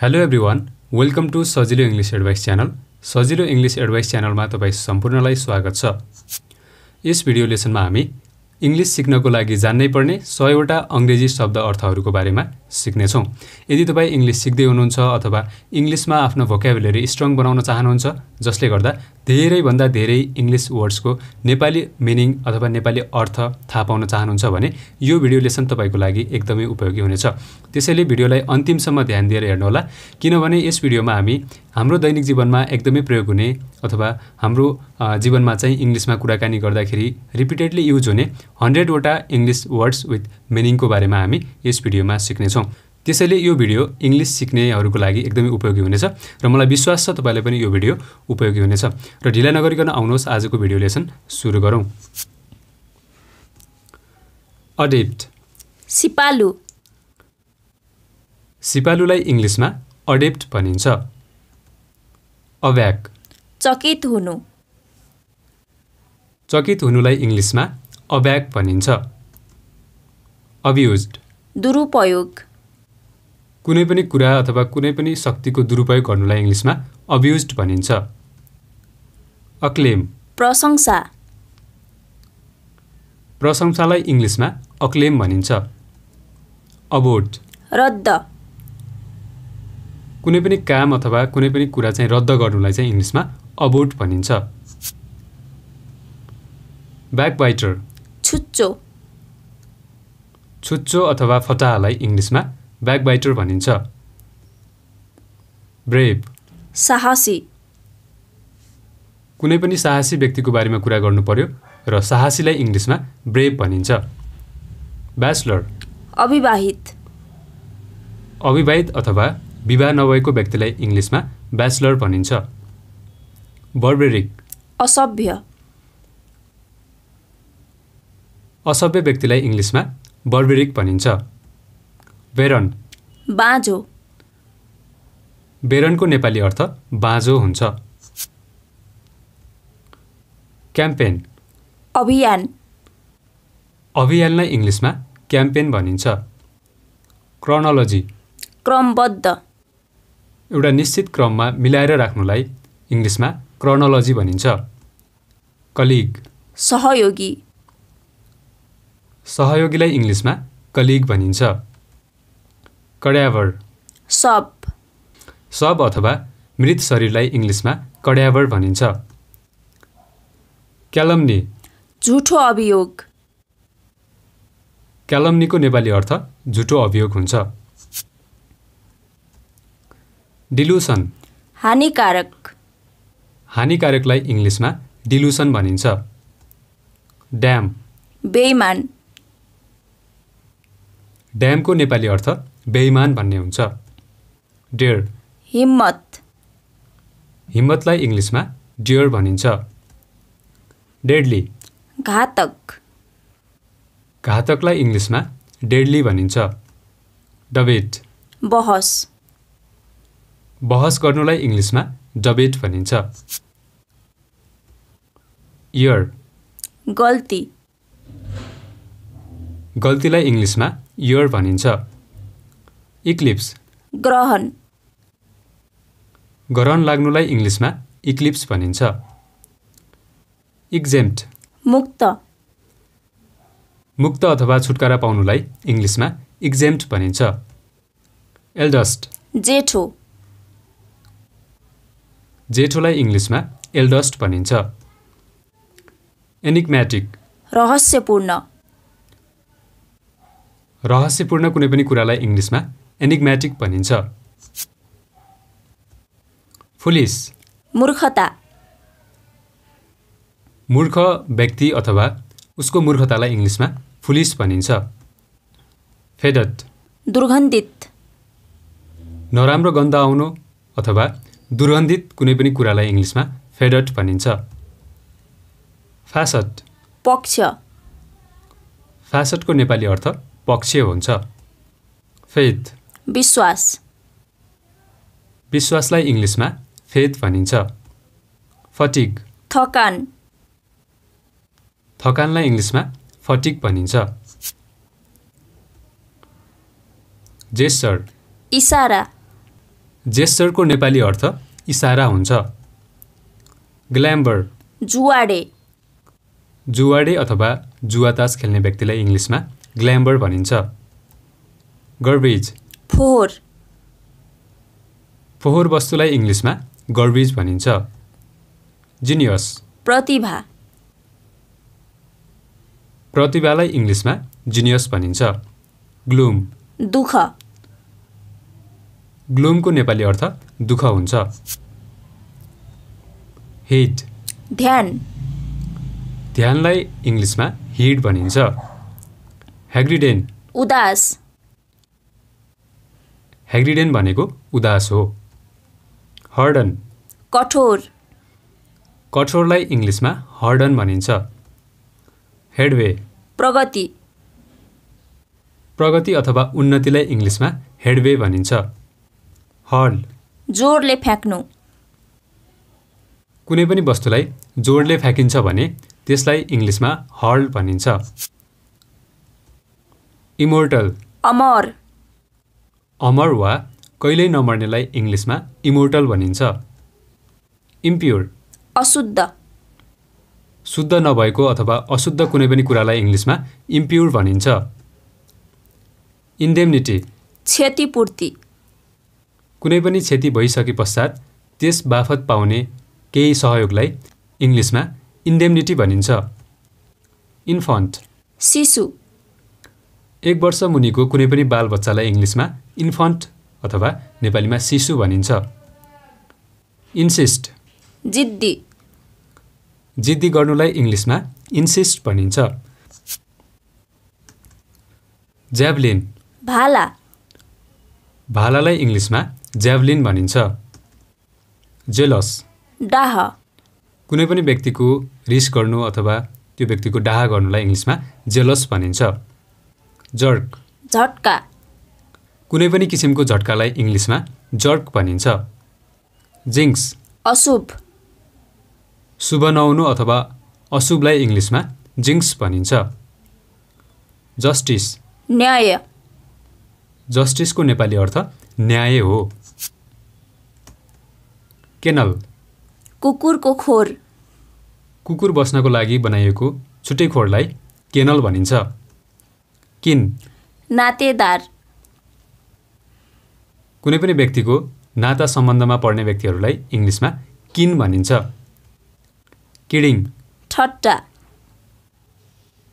hello everyone welcome to सजिलो English advice channel सजिलो English advice च्यानलमा तपाईँ सम्पूर्णलाई स्वागत छ यस भिडियो लेसनमा हामी इङ्ग्लिस सिक्नको लागि जान्नै पर्ने सयवटा अङ्ग्रेजी शब्द अर्थहरूको बारेमा सिक्नेछौँ यदि तपाईँ इङ्ग्लिस सिक्दै हुनुहुन्छ अथवा इङ्ग्लिसमा आफ्नो भोकेबुलरी स्ट्रङ बनाउन चाहनुहुन्छ जसले गर्दा धेरैभन्दा धेरै इङ्ग्लिस वर्ड्सको नेपाली मिनिङ अथवा नेपाली अर्थ थाहा पाउन चाहनुहुन्छ भने यो भिडियो लेसन तपाईँको लागि एकदमै उपयोगी हुनेछ त्यसैले भिडियोलाई अन्तिमसम्म ध्यान दिएर हेर्नुहोला किनभने यस भिडियोमा हामी हाम्रो दैनिक जीवनमा एकदमै प्रयोग हुने अथवा हाम्रो जीवनमा चाहिँ इङ्ग्लिसमा कुराकानी गर्दाखेरि रिपिटेडली युज हुने हन्ड्रेडवटा इङ्ग्लिस वर्ड्स विथ मिनिङको बारेमा हामी यस भिडियोमा सिक्नेछौँ त्यसैले यो भिडियो इङ्ग्लिस सिक्नेहरूको लागि एकदमै उपयोगी हुनेछ र मलाई विश्वास छ तपाईँलाई पनि यो भिडियो उपयोगी हुनेछ र ढिला नगरिकन आउनुहोस् आजको भिडियो लेसन सुरु गरौँ अडेप्ट सिपालु सिपालुलाई इङ्ग्लिसमा अडेप्ट भनिन्छ अभ्याक चकित हुनु चकित हुनुलाई इङ्ग्लिसमा अभ्याक भनिन्छ अभ्युज दुरुपयोग कुनै पनि कुरा अथवा कुनै पनि शक्तिको दुरुपयोग गर्नुलाई इङ्ग्लिसमा अब्युज भनिन्छ अक्लेम प्रशंसा प्रशंसालाई इङ्ग्लिसमा अक्लेम भनिन्छ अबोर्ड रद्द कुनै पनि काम अथवा कुनै पनि कुरा चाहिँ रद्द गर्नुलाई चाहिँ इङ्ग्लिसमा अबोर्ड भनिन्छ ब्याकबाइटर छुच्चो छुच्चो अथवा फटाहालाई इङ्ग्लिसमा ब्याकबाइटर भनिन्छ ब्रेभ साहसी कुनै पनि साहसी व्यक्तिको बारेमा कुरा गर्नु पर्यो र साहसीलाई इङ्ग्लिसमा ब्रेभ भनिन्छ ब्याचलर अविवाहित अविवाहित अथवा विवाह नभएको व्यक्तिलाई इङ्ग्लिसमा ब्याचलर भनिन्छ बर्बेरिक असभ्य असभ्य व्यक्तिलाई इङ्ग्लिसमा बर्बेरिक भनिन्छ बेरन बाँझो बेरनको नेपाली अर्थ बाँझो हुन्छ क्याम्पेन अभियान अभियानलाई इङ्ग्लिसमा क्याम्पेन भनिन्छ क्रोनोलोजी क्रमबद्ध एउटा निश्चित क्रममा मिलाएर राख्नुलाई इङ्ग्लिसमा क्रोनोलोजी भनिन्छ कलिग सहयोगी सहयोगीलाई इङ्ग्लिसमा कलिग भनिन्छ कड्यावर सब सब अथवा मृत शरीरलाई इङ्ग्लिसमा कड्यावर भनिन्छ क्यालम्नी झुठो अभियोग क्यालम्नीको नेपाली अर्थ झुटो अभियोग हुन्छ डिलुसन हानिकारक हानिकारकलाई इङ्ग्लिसमा डिलुसन भनिन्छ ड्याम बेइमान ड्यामको नेपाली अर्थ बेइमान भन्ने हुन्छ डेयर हिम्मत हिम्मतलाई इङ्ग्लिसमा डियर भनिन्छ डेडली घातक घातकलाई इङ्ग्लिसमा डेडली भनिन्छ डबेट बहस बहस गर्नुलाई इङ्ग्लिसमा डबेट भनिन्छ इयर गल्ती गल्तीलाई इङ्ग्लिसमा इयर भनिन्छ इक्लिप्स ग्रहण ग्रहण लाग्नुलाई इङ्ग्लिसमा इक्लिप्स भनिन्छ इक्जेम्प्ट मुक्त मुक्त अथवा छुटकारा पाउनुलाई इङ्ग्लिसमा इक्जेम्प्ट भनिन्छ एल्डस्ट जेठो जेठोलाई इङ्ग्लिसमा एल्डस्ट भनिन्छ एनिग्म्याटिक रहस्यपूर्ण रहस्यपूर्ण कुनै पनि कुरालाई इङ्ग्लिसमा एनिग्मेटिक भनिन्छ फुलिस मूर्खता मूर्ख व्यक्ति अथवा उसको मूर्खतालाई इङ्ग्लिसमा फुलिस भनिन्छ फेडट दुर्गन्धित नराम्रो गन्ध आउनु अथवा दुर्गन्धित कुनै पनि कुरालाई इङ्ग्लिसमा फेडट भनिन्छ फासट पक्ष फासटको नेपाली अर्थ पक्ष हुन्छ फेथ विश्वास विश्वासलाई इङ्ग्लिसमा फेद भनिन्छ फटिक थकान थकानलाई इङ्ग्लिसमा फटिक भनिन्छ जेस्चर इसारा जेस्चरको नेपाली अर्थ इसारा हुन्छ ग्ल्याम्बर जुवाडे जुवाडे अथवा जुवातास खेल्ने व्यक्तिलाई इङ्ग्लिसमा ग्ल्याम्बर भनिन्छ गर्बेज फोहोर फोहोर वस्तुलाई इङ्ग्लिसमा गर्बेज भनिन्छ जिनियस प्रतिभा प्रतिभालाई इङ्ग्लिसमा जिनियस भनिन्छ ग्लुम दुःख ग्लुमको नेपाली अर्थ दुःख हुन्छ हिट ध्यान ध्यानलाई इङ्ग्लिसमा हिट भनिन्छ हेग्रिडेन उदास हेग्रिडेन भनेको उदास हो हर्डन कठोर कठोरलाई इङ्ग्लिसमा हर्डन भनिन्छ हेडवे प्रगति प्रगति अथवा उन्नतिलाई इङ्ग्लिसमा हेडवे भनिन्छ हर्ड जोडले फ्याँक्नु कुनै पनि वस्तुलाई जोडले फ्याँकिन्छ भने त्यसलाई इङ्ग्लिसमा हर्ड भनिन्छ इमोर्टल अमर अमर वा कहिल्यै नमर्नेलाई इङ्ग्लिसमा इमोर्टल भनिन्छ इम्प्योर अशुद्ध शुद्ध नभएको अथवा अशुद्ध कुनै पनि कुरालाई इङ्ग्लिसमा इम्प्योर भनिन्छ इन्डेमनिटी क्षतिपूर्ति कुनै पनि क्षति भइसके पश्चात त्यस बाफत पाउने केही सहयोगलाई इङ्ग्लिसमा इन्डेमनिटी भनिन्छ इन्फन्ट शिशु एक वर्ष मुनिको कुनै पनि बालबच्चालाई इङ्ग्लिसमा इन्फन्ट अथवा नेपालीमा शिशु भनिन्छ इन्सिस्ट जिद्दी जिद्दी गर्नुलाई इङ्ग्लिसमा इन्सिस्ट भनिन्छ ज्याभलिन भाला भालालाई इङ्ग्लिसमा ज्याभलिन भनिन्छ जेलस डाह कुनै पनि व्यक्तिको रिस गर्नु अथवा त्यो व्यक्तिको डाह गर्नुलाई इङ्ग्लिसमा जेलस भनिन्छ जर्क झट्का कुनै पनि किसिमको झट्कालाई इङ्ग्लिसमा जर्क भनिन्छ जिङ्क्स अशुभ शुभ नहुनु अथवा अशुभलाई इङ्ग्लिसमा जिङ्क्स भनिन्छ जस्टिस न्याय जस्टिसको नेपाली अर्थ न्याय हो केनल कुकुरको खोर कुकुर बस्नको लागि बनाइएको छुट्टै खोरलाई केनल भनिन्छ किन नातेदार कुनै पनि व्यक्तिको नाता सम्बन्धमा पर्ने व्यक्तिहरूलाई इङ्ग्लिसमा किन भनिन्छ किडिङ ठट्टा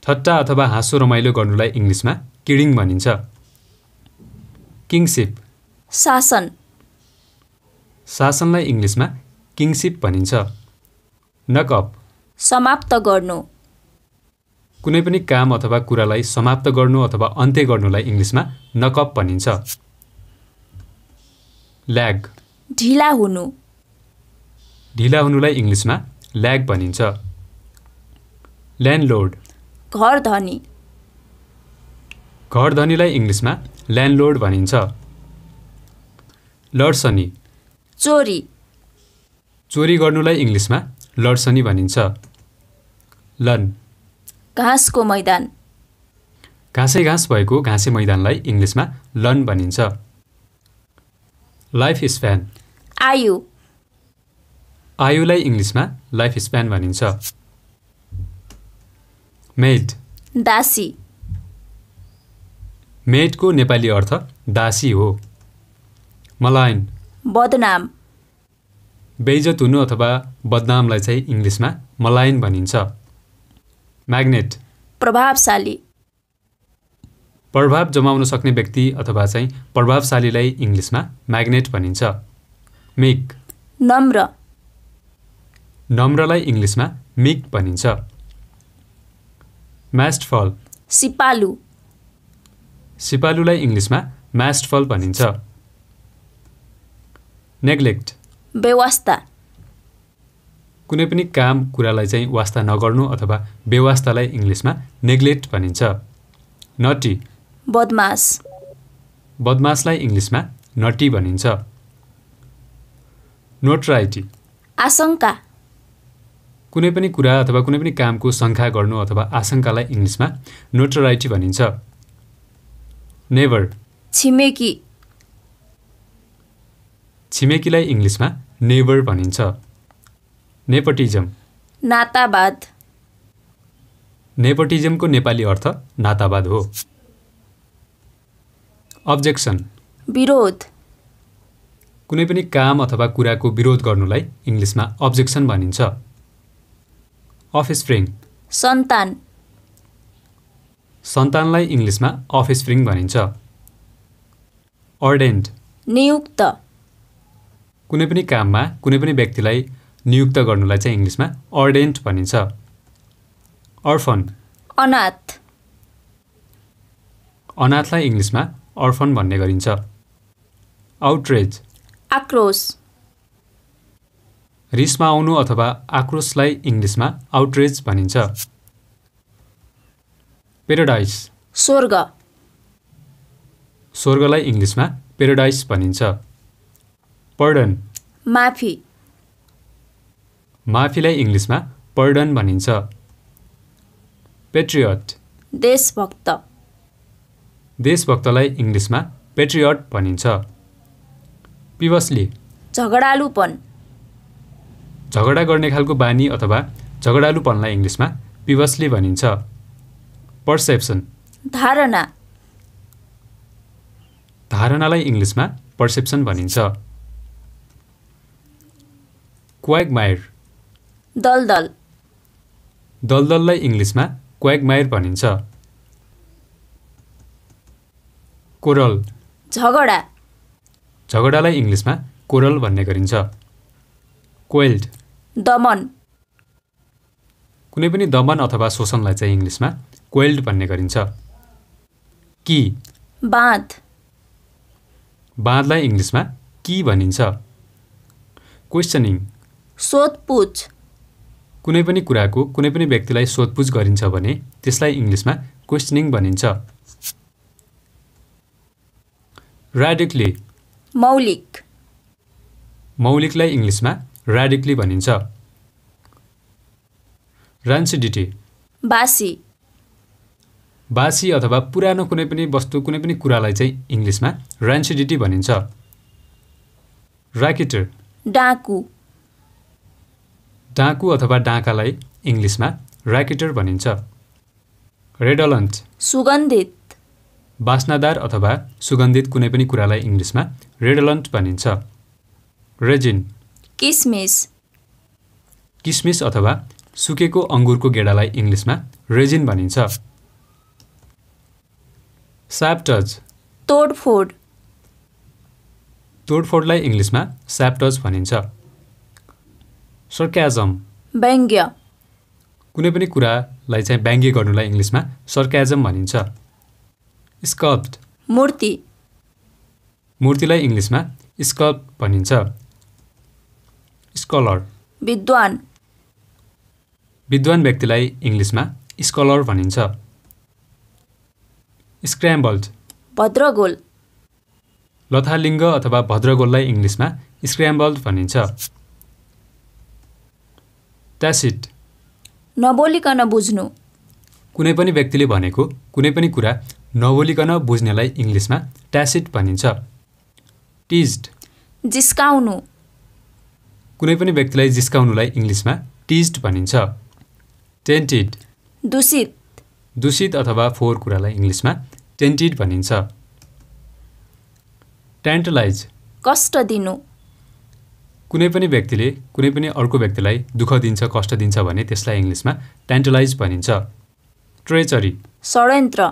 ठट्टा अथवा हाँसो रमाइलो गर्नुलाई इङ्ग्लिसमा किडिङ भनिन्छ किङसिप शासन शासनलाई इङ्ग्लिसमा किङसिप भनिन्छ नकअप समाप्त गर्नु कुनै पनि काम अथवा कुरालाई समाप्त गर्नु अथवा अन्त्य गर्नुलाई इङ्ग्लिसमा नकअप भनिन्छ ल्याग ढिला हुनु ढिला हुनुलाई इङ्ग्लिसमा ल्याग भनिन्छ ल्यान्डलोड घर धनी घर धनीलाई इङ्ग्लिसमा ल्यान्डलोड भनिन्छ लड्सनी चोरी चोरी गर्नुलाई इङ्ग्लिसमा लड्सनी भनिन्छ लन घाँसको मैदान घाँसै घाँस भएको घाँसे मैदानलाई इङ्ग्लिसमा लन भनिन्छ लाइफ स्प्यान आयु आयुलाई इङ्ग्लिसमा लाइफ स्प्यान भनिन्छ मेड दासी मेडको नेपाली अर्थ दासी हो मलायन बदनाम बेइजत हुनु अथवा बदनामलाई चाहिँ इङ्ग्लिसमा मलायन भनिन्छ म्याग्नेट प्रभावशाली प्रभाव जमाउन सक्ने व्यक्ति अथवा चाहिँ प्रभावशालीलाई इङ्ग्लिसमा म्याग्नेट भनिन्छ मिक नम्र नम्रलाई इङ्ग्लिसमा मिक भनिन्छ म्यास्टफल सिपालु सिपालुलाई इङ्ग्लिसमा म्यास्टफल भनिन्छ नेग्लेक्ट बेवास्ता कुनै पनि काम कुरालाई चाहिँ वास्ता नगर्नु अथवा बेवास्तालाई इङ्ग्लिसमा नेग्लेक्ट भनिन्छ नटी बदमास बदमासलाई इङ्ग्लिसमा नटी भनिन्छ नोट्राइटी आशङ्का कुनै पनि कुरा अथवा कुनै पनि कामको शङ्का गर्नु अथवा आशङ्कालाई इङ्ग्लिसमा नोटराइटी भनिन्छ नेभर छिमेकी छिमेकीलाई इङ्ग्लिसमा नेभर भनिन्छ नेपटिजम नातावाद नेपटिजमको नेपाली अर्थ नातावाद हो अब्जेक्सन विरोध कुनै पनि काम अथवा कुराको विरोध गर्नुलाई इङ्ग्लिसमा अब्जेक्सन भनिन्छ अफ सन्तान सन्तानलाई इङ्ग्लिसमा अफ भनिन्छ अर्डेन्ट नियुक्त कुनै पनि काममा कुनै पनि व्यक्तिलाई नियुक्त गर्नुलाई चाहिँ इङ्ग्लिसमा अर्डेन्ट भनिन्छ अर्फन अनाथ अनाथलाई इङ्ग्लिसमा अर्फन भन्ने गरिन्छ आउटरेज आक्रोश रिसमा आउनु अथवा आक्रोशलाई इङ्ग्लिसमा आउटरेज भनिन्छ पेराडाइस स्वर्ग स्वर्गलाई इङ्ग्लिसमा पेराडाइस भनिन्छ पर्डन माफी माफीलाई इङ्ग्लिसमा पर्डन भनिन्छ पेट्रियट देशभक्त देशभक्तलाई इङ्ग्लिसमा पेट्रियट भनिन्छ पिवसली झगडालुपन झगडा गर्ने खालको बानी अथवा झगडालुपनलाई इङ्ग्लिसमा पिवसली भनिन्छ पर्सेप्सन धारणा धारणालाई इङ्ग्लिसमा पर्सेप्सन भनिन्छ क्वागमायर दलदल दलदललाई इङ्ग्लिसमा क्वागमायर भनिन्छ कोरल झगडा झगडालाई इङ्ग्लिसमा कोरल भन्ने गरिन्छ कोइल्ड दमन कुनै पनि दमन अथवा शोषणलाई चाहिँ इङ्ग्लिसमा कोइल्ड भन्ने गरिन्छ कि बाँध बाँधलाई इङ्ग्लिसमा कि भनिन्छ क्वेसनिङ सोधपुछ कुनै पनि कुराको कुनै पनि व्यक्तिलाई सोधपुछ गरिन्छ भने त्यसलाई इङ्ग्लिसमा क्वेसनिङ भनिन्छ रेडिकली मौलिक मौलिकलाई इङ्ग्लिसमा रेडिकली भनिन्छ रान्सिडिटी बासी बासी अथवा पुरानो कुनै पनि वस्तु कुनै पनि कुरालाई चाहिँ इङ्ग्लिसमा रेन्सिडिटी भनिन्छ ऱ्याकेटर डाकु डाकु अथवा डाँकालाई इङ्ग्लिसमा ऱ्याकेटर भनिन्छ रेडलन्ट सुगन्धित बास्नादार अथवा सुगन्धित कुनै पनि कुरालाई इङ्ग्लिसमा रेडलन्ट भनिन्छ रेजिन किसमिस किसमिस अथवा सुकेको अङ्गुरको गेडालाई इङ्ग्लिसमा रेजिन भनिन्छ स्याप्टज तोडफोड तोडफोडलाई इङ्ग्लिसमा स्याप्टज भनिन्छ सर्क्याजम व्यङ्ग्य कुनै पनि कुरालाई चाहिँ व्यङ्ग्य गर्नुलाई इङ्ग्लिसमा सर्क्याजम भनिन्छ स्कल्प्ट मूर्ति मूर्तिलाई इङ्ग्लिसमा स्कल्प भनिन्छ स्कलर विद्वान विद्वान व्यक्तिलाई इङ्ग्लिसमा स्कलर भनिन्छ स्क्रम्बल्ड भद्रगोल लथालिङ्ग अथवा भद्रगोललाई इङ्ग्लिसमा स्क्रम्बल्ड भनिन्छ ट्यासिट नबोलिकन बुझ्नु कुनै पनि व्यक्तिले भनेको कुनै पनि कुरा नबोलिकन बुझ्नेलाई इङ्ग्लिसमा ट्यासिड भनिन्छ टिज्ड जिस्काउनु कुनै पनि व्यक्तिलाई जिस्काउनुलाई इङ्ग्लिसमा टिज्ड भनिन्छ टेन्टिड दूषित दूषित अथवा फोहोर कुरालाई इङ्ग्लिसमा टेन्टिड भनिन्छ ट्यान्टलाइज कष्ट दिनु कुनै पनि व्यक्तिले कुनै पनि अर्को व्यक्तिलाई दुःख दिन्छ कष्ट दिन्छ भने त्यसलाई इङ्ग्लिसमा ट्यान्टलाइज भनिन्छ ट्रेचरी षड्यन्त्र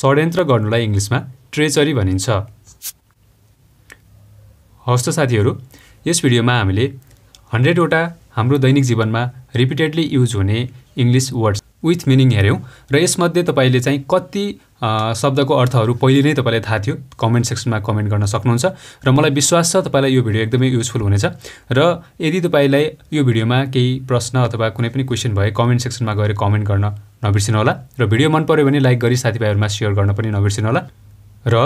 षड्यन्त्र गर्नुलाई इङ्ग्लिसमा ट्रेचरी भनिन्छ हस्त साथीहरू यस भिडियोमा हामीले हन्ड्रेडवटा हाम्रो दैनिक जीवनमा रिपिटेडली युज हुने इङ्ग्लिस वर्ड्स विथ मिनिङ हेऱ्यौँ र यसमध्ये तपाईँले चाहिँ कति शब्दको अर्थहरू पहिले नै तपाईँलाई थाहा थियो कमेन्ट सेक्सनमा कमेन्ट गर्न सक्नुहुन्छ र मलाई विश्वास छ तपाईँलाई यो भिडियो एकदमै युजफुल हुनेछ र यदि तपाईँलाई यो भिडियोमा केही प्रश्न अथवा कुनै पनि क्वेसन भए कमेन्ट सेक्सनमा गएर कमेन्ट गर्न नबिर्सिनु होला र भिडियो मन पऱ्यो भने लाइक गरी साथीभाइहरूमा सेयर गर्न पनि नबिर्सिनु होला र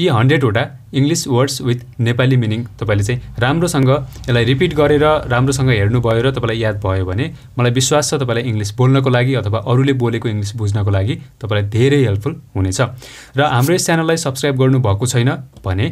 यी हन्ड्रेडवटा English words with Nepali meaning तपाईँले चाहिँ राम्रोसँग यसलाई रिपिट गरेर राम्रोसँग हेर्नुभयो र तपाईँलाई याद भयो भने मलाई विश्वास छ तपाईँलाई इङ्ग्लिस बोल्नको लागि अथवा अरूले बोलेको इङ्ग्लिस बुझ्नको लागि तपाईँलाई धेरै हेल्पफुल हुनेछ र हाम्रो यस च्यानललाई सब्सक्राइब गर्नुभएको छैन भने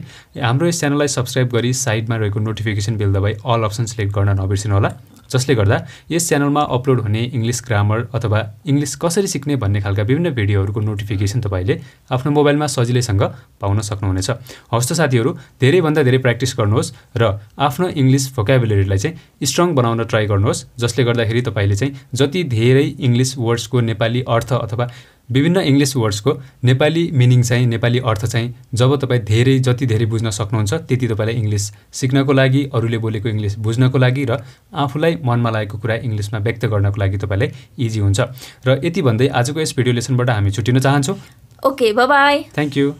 हाम्रो यस च्यानललाई सब्सक्राइब गरी साइडमा रहेको नोटिफिकेसन बेल दबाई अल अप्सन सिलेक्ट गर्न नबिर्सिनु होला जसले गर्दा यस च्यानलमा अपलोड हुने इङ्ग्लिस ग्रामर अथवा इङ्ग्लिस कसरी सिक्ने भन्ने खालका विभिन्न भिडियोहरूको नोटिफिकेसन तपाईँले आफ्नो मोबाइलमा सजिलैसँग पाउन सक्नुहुनेछ हस्त साथीहरू धेरैभन्दा धेरै प्र्याक्टिस गर्नुहोस् र आफ्नो इङ्ग्लिस भोकाबुलरीलाई चाहिँ स्ट्रङ बनाउन ट्राई गर्नुहोस् जसले गर्दाखेरि तपाईँले चाहिँ जति धेरै इङ्ग्लिस वर्ड्सको नेपाली अर्थ अथवा विभिन्न इङ्ग्लिस वर्ड्सको नेपाली मिनिङ चाहिँ नेपाली अर्थ चाहिँ जब तपाईँ धेरै जति धेरै बुझ्न सक्नुहुन्छ त्यति तपाईँलाई इङ्ग्लिस सिक्नको लागि अरूले बोलेको इङ्ग्लिस बुझ्नको लागि र आफूलाई मनमा लागेको कुरा इङ्ग्लिसमा व्यक्त गर्नको लागि तपाईँलाई इजी हुन्छ र यति भन्दै आजको यस भिडियो लेसनबाट हामी छुट्टिन चाहन्छौँ ओके बाई थ्याङ्क यू